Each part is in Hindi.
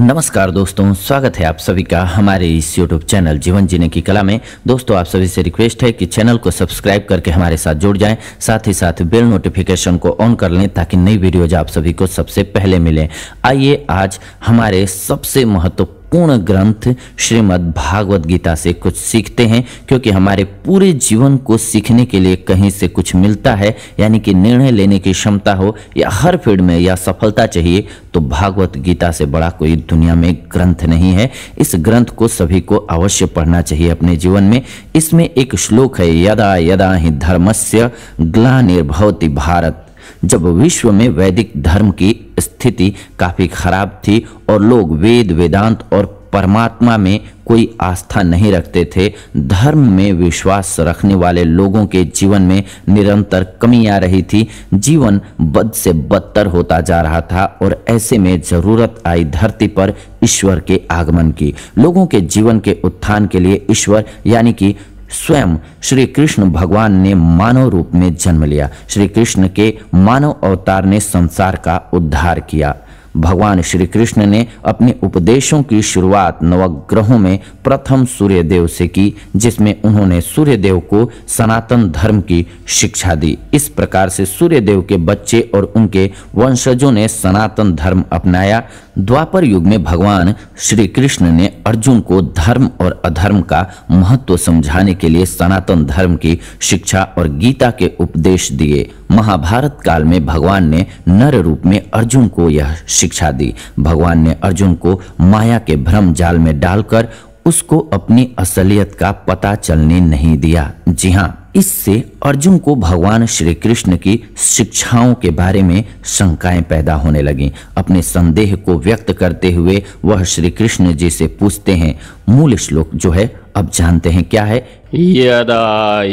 नमस्कार दोस्तों स्वागत है आप सभी का हमारे इस यूट्यूब चैनल जीवन जीने की कला में दोस्तों आप सभी से रिक्वेस्ट है कि चैनल को सब्सक्राइब करके हमारे साथ जुड़ जाएं साथ ही साथ बेल नोटिफिकेशन को ऑन कर लें ताकि नई वीडियोज आप सभी को सबसे पहले मिले आइए आज हमारे सबसे महत्वपूर्ण पूर्ण ग्रंथ श्रीमद् भागवत गीता से कुछ सीखते हैं क्योंकि हमारे पूरे जीवन को सीखने के लिए कहीं से कुछ मिलता है यानी कि निर्णय लेने की क्षमता हो या हर फील्ड में या सफलता चाहिए तो भागवत गीता से बड़ा कोई दुनिया में ग्रंथ नहीं है इस ग्रंथ को सभी को अवश्य पढ़ना चाहिए अपने जीवन में इसमें एक श्लोक है यदा यदा ही धर्मस्य से निर्भवती भारत जब विश्व में वैदिक धर्म की स्थिति काफ़ी खराब थी और लोग वेद वेदांत और परमात्मा में कोई आस्था नहीं रखते थे धर्म में विश्वास रखने वाले लोगों के जीवन में निरंतर कमी आ रही थी जीवन बद से बदतर होता जा रहा था और ऐसे में जरूरत आई धरती पर ईश्वर के आगमन की लोगों के जीवन के उत्थान के लिए ईश्वर यानी कि स्वयं श्री कृष्ण भगवान ने मानव रूप में जन्म लिया श्री कृष्ण के मानव अवतार ने संसार का उद्धार किया भगवान श्री कृष्ण ने अपने उपदेशों की शुरुआत नवग्रहों में प्रथम सूर्यदेव से की जिसमें उन्होंने सूर्यदेव को सनातन धर्म की शिक्षा दी इस प्रकार से सूर्यदेव के बच्चे और उनके वंशजों ने सनातन धर्म अपनाया द्वापर युग में भगवान श्री कृष्ण ने अर्जुन को धर्म और अधर्म का महत्व समझाने के लिए सनातन धर्म की शिक्षा और गीता के उपदेश दिए महाभारत काल में भगवान ने नर रूप में अर्जुन को यह शिक्षा दी भगवान ने अर्जुन को माया के भ्रम जाल में डालकर उसको अपनी असलियत का पता चलने नहीं दिया जी हाँ इससे अर्जुन को भगवान श्री कृष्ण की शिक्षाओं के बारे में शंकाएं पैदा होने लगी अपने संदेह को व्यक्त करते हुए वह श्री कृष्ण जी से पूछते हैं मूल श्लोक जो है अब जानते हैं क्या है यदा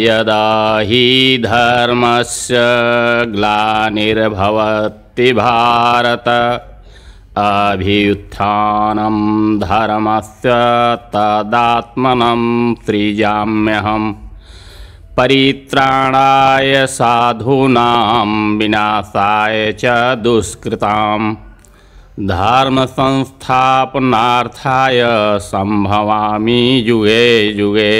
यदा ही धर्मस्य ग्लानिर्भवति भारत अभियुत्थानं धर्मस्य तदात्मनं सृजाम्यहं परित्राणाय साधूनां विनाशाय च धर्म धर्मसंस्थापनार्थाय संभवामी जुगे युगे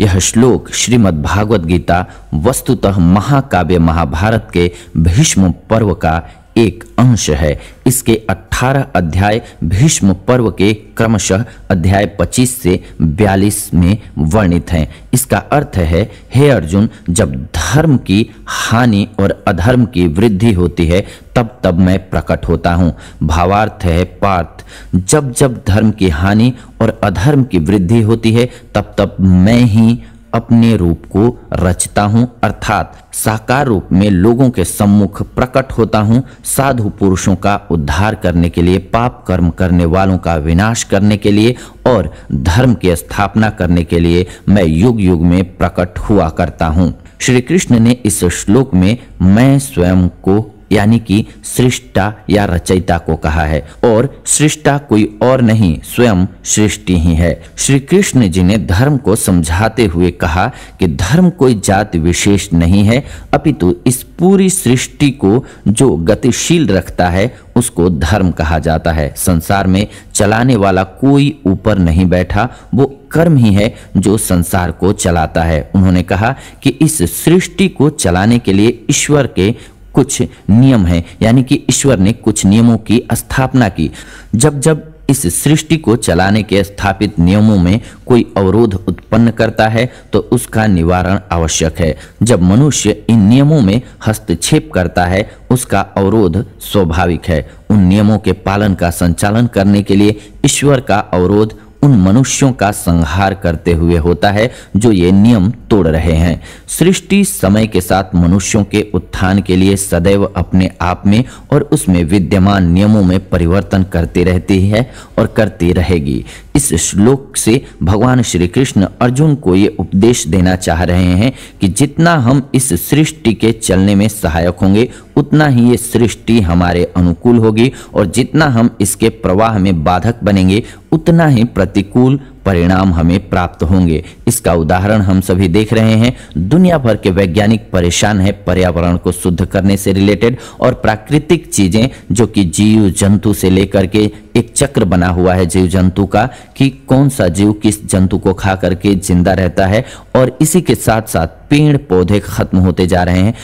यह श्लोक श्रीमद्भागवत गीता वस्तुतः महाकाव्य महाभारत के भीष्म पर्व का एक अंश है इसके 18 अध्याय भीष्म पर्व के क्रमशः अध्याय 25 से 42 में वर्णित हैं इसका अर्थ है हे अर्जुन जब धर्म की हानि और अधर्म की वृद्धि होती है तब तब मैं प्रकट होता हूँ भावार्थ है पार्थ जब जब धर्म की हानि और अधर्म की वृद्धि होती है तब तब मैं ही अपने रूप को रचता हूँ अर्थात साकार रूप में लोगों के सम्मुख प्रकट होता हूँ साधु पुरुषों का उद्धार करने के लिए पाप कर्म करने वालों का विनाश करने के लिए और धर्म की स्थापना करने के लिए मैं युग युग में प्रकट हुआ करता हूँ श्री कृष्ण ने इस श्लोक में मैं स्वयं को यानी कि सृष्टा या रचयिता को कहा है और सृष्टा कोई और नहीं स्वयं सृष्टि ही है श्री कृष्ण जी ने धर्म को समझाते हुए कहा कि धर्म कोई जात विशेष नहीं है अपितु तो इस पूरी सृष्टि को जो गतिशील रखता है उसको धर्म कहा जाता है संसार में चलाने वाला कोई ऊपर नहीं बैठा वो कर्म ही है जो संसार को चलाता है उन्होंने कहा कि इस सृष्टि को चलाने के लिए ईश्वर के कुछ नियम है यानी कि ईश्वर ने कुछ नियमों की स्थापना की जब जब इस सृष्टि को चलाने के स्थापित नियमों में कोई अवरोध उत्पन्न करता है तो उसका निवारण आवश्यक है जब मनुष्य इन नियमों में हस्तक्षेप करता है उसका अवरोध स्वाभाविक है उन नियमों के पालन का संचालन करने के लिए ईश्वर का अवरोध उन मनुष्यों का संहार करते हुए होता है जो ये नियम तोड़ रहे हैं सृष्टि समय के साथ मनुष्यों के उत्थान के लिए सदैव अपने आप में और उसमें विद्यमान नियमों में परिवर्तन करती रहती है और करती रहेगी इस श्लोक से भगवान श्री कृष्ण अर्जुन को ये उपदेश देना चाह रहे हैं कि जितना हम इस सृष्टि के चलने में सहायक होंगे उतना ही ये सृष्टि हमारे अनुकूल होगी और जितना हम इसके प्रवाह में बाधक बनेंगे उतना ही प्रतिकूल परिणाम हमें प्राप्त होंगे इसका उदाहरण हम सभी देख रहे हैं दुनिया भर के वैज्ञानिक परेशान है पर्यावरण को शुद्ध करने से रिलेटेड और प्राकृतिक चीजें जो कि जीव जंतु से लेकर के एक चक्र बना हुआ है जीव जंतु का कि कौन सा जीव किस जंतु को खा करके जिंदा रहता है और इसी के साथ साथ पेड़ पौधे खत्म होते जा रहे हैं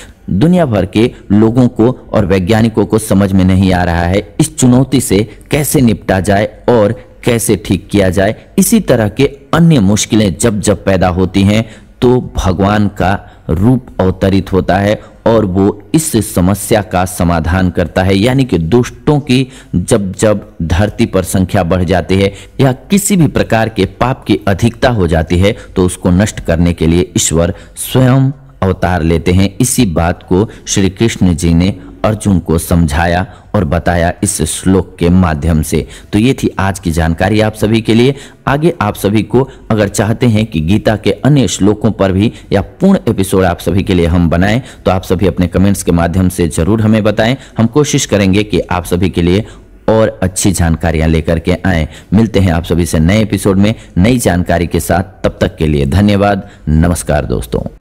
दुनिया भर के लोगों को और वैज्ञानिकों को समझ में नहीं आ रहा है इस चुनौती से कैसे निपटा जाए और कैसे ठीक किया जाए इसी तरह के अन्य मुश्किलें जब जब पैदा होती हैं तो भगवान का रूप अवतरित होता है और वो इस समस्या का समाधान करता है यानी कि दुष्टों की जब जब धरती पर संख्या बढ़ जाती है या किसी भी प्रकार के पाप की अधिकता हो जाती है तो उसको नष्ट करने के लिए ईश्वर स्वयं अवतार लेते हैं इसी बात को श्री कृष्ण जी ने अर्जुन को समझाया और बताया इस श्लोक के माध्यम से तो ये थी आज की जानकारी आप सभी के लिए आगे आप सभी को अगर चाहते हैं कि गीता के अन्य श्लोकों पर भी या पूर्ण एपिसोड आप सभी के लिए हम बनाएं तो आप सभी अपने कमेंट्स के माध्यम से ज़रूर हमें बताएं हम कोशिश करेंगे कि आप सभी के लिए और अच्छी जानकारियां लेकर के आए मिलते हैं आप सभी से नए एपिसोड में नई जानकारी के साथ तब तक के लिए धन्यवाद नमस्कार दोस्तों